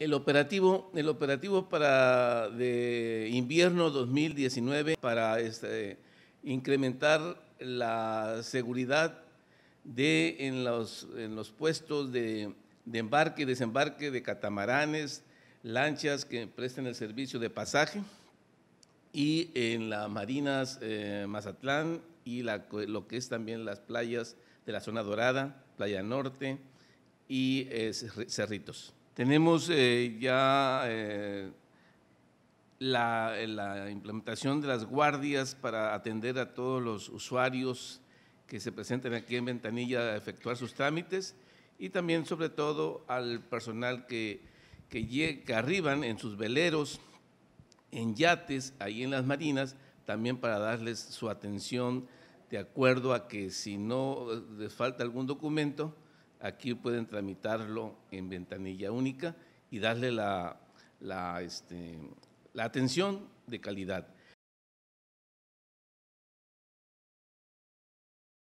El operativo, el operativo para de invierno 2019 para este, incrementar la seguridad de, en, los, los puestos de, embarque y desembarque de catamaranes, lanchas que presten el servicio de pasaje y en las marinas eh, Mazatlán y lo que es también las playas de la zona dorada, Playa Norte y eh, Cerritos. Tenemos eh, ya eh, la, implementación de las guardias para atender a todos los usuarios que se presenten aquí en Ventanilla a efectuar sus trámites y también sobre todo al personal que, que, llegue, que arriban en sus veleros, en yates, ahí en las marinas, también para darles su atención de acuerdo a que si no eh, les falta algún documento, aquí pueden tramitarlo en ventanilla única y darle la, la este, atención de calidad.